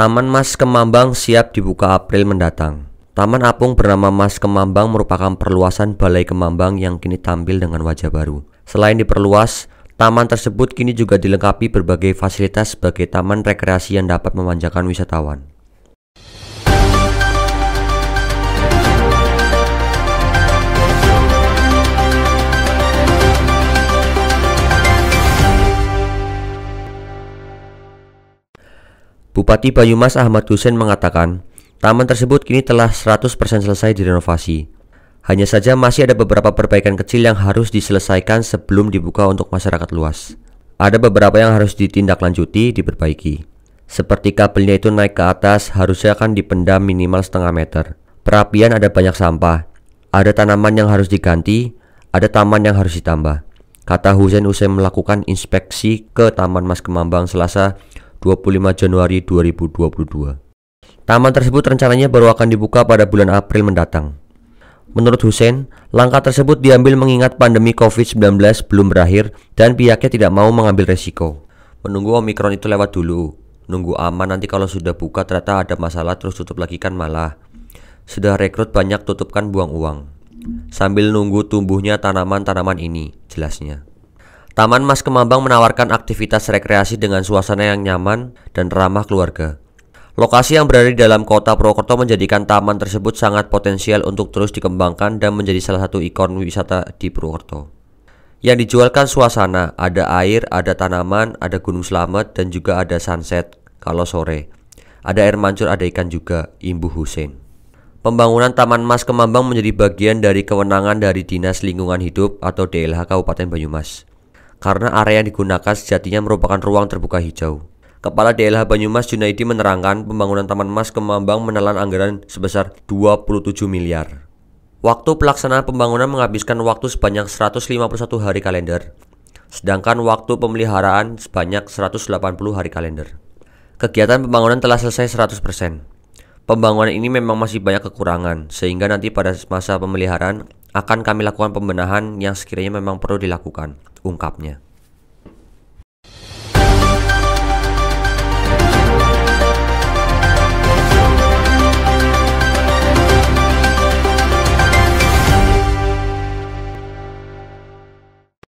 Taman Mas Kemambang siap dibuka April mendatang. Taman apung bernama Mas Kemambang merupakan perluasan Balai Kemambang yang kini tampil dengan wajah baru. Selain diperluas, taman tersebut kini juga dilengkapi berbagai fasilitas sebagai taman rekreasi yang dapat memanjakan wisatawan. Bupati Banyumas Ahmad Hussein mengatakan, taman tersebut kini telah 100% selesai direnovasi. Hanya saja masih ada beberapa perbaikan kecil yang harus diselesaikan sebelum dibuka untuk masyarakat luas. Ada beberapa yang harus ditindaklanjuti, diperbaiki. Seperti kabelnya itu naik ke atas, harusnya akan dipendam minimal setengah meter. Perapian ada banyak sampah. Ada tanaman yang harus diganti, ada taman yang harus ditambah kata Husen usai melakukan inspeksi ke Taman Mas Kemambang Selasa 25 Januari 2022. Taman tersebut rencananya baru akan dibuka pada bulan April mendatang. Menurut Hussein, langkah tersebut diambil mengingat pandemi COVID-19 belum berakhir dan pihaknya tidak mau mengambil resiko. Menunggu Omikron itu lewat dulu, nunggu aman nanti kalau sudah buka ternyata ada masalah terus tutup lagi kan malah. Sudah rekrut banyak tutupkan buang uang. Sambil nunggu tumbuhnya tanaman-tanaman ini, jelasnya. Taman Mas Kemambang menawarkan aktivitas rekreasi dengan suasana yang nyaman dan ramah keluarga. Lokasi yang berada di dalam kota Purwokerto menjadikan taman tersebut sangat potensial untuk terus dikembangkan dan menjadi salah satu ikon wisata di Purwokerto. Yang dijualkan suasana, ada air, ada tanaman, ada gunung selamat, dan juga ada sunset kalau sore. Ada air mancur, ada ikan juga, imbu Hussein. Pembangunan Taman Mas Kemambang menjadi bagian dari kewenangan dari Dinas Lingkungan Hidup atau DLH Kabupaten Banyumas karena area yang digunakan sejatinya merupakan ruang terbuka hijau. Kepala DLH Banyumas Junaidi menerangkan pembangunan Taman Mas Kemambang menelan anggaran sebesar 27 miliar. Waktu pelaksanaan pembangunan menghabiskan waktu sebanyak 151 hari kalender, sedangkan waktu pemeliharaan sebanyak 180 hari kalender. Kegiatan pembangunan telah selesai 100%. Pembangunan ini memang masih banyak kekurangan, sehingga nanti pada masa pemeliharaan akan kami lakukan pembenahan yang sekiranya memang perlu dilakukan ungkapnya.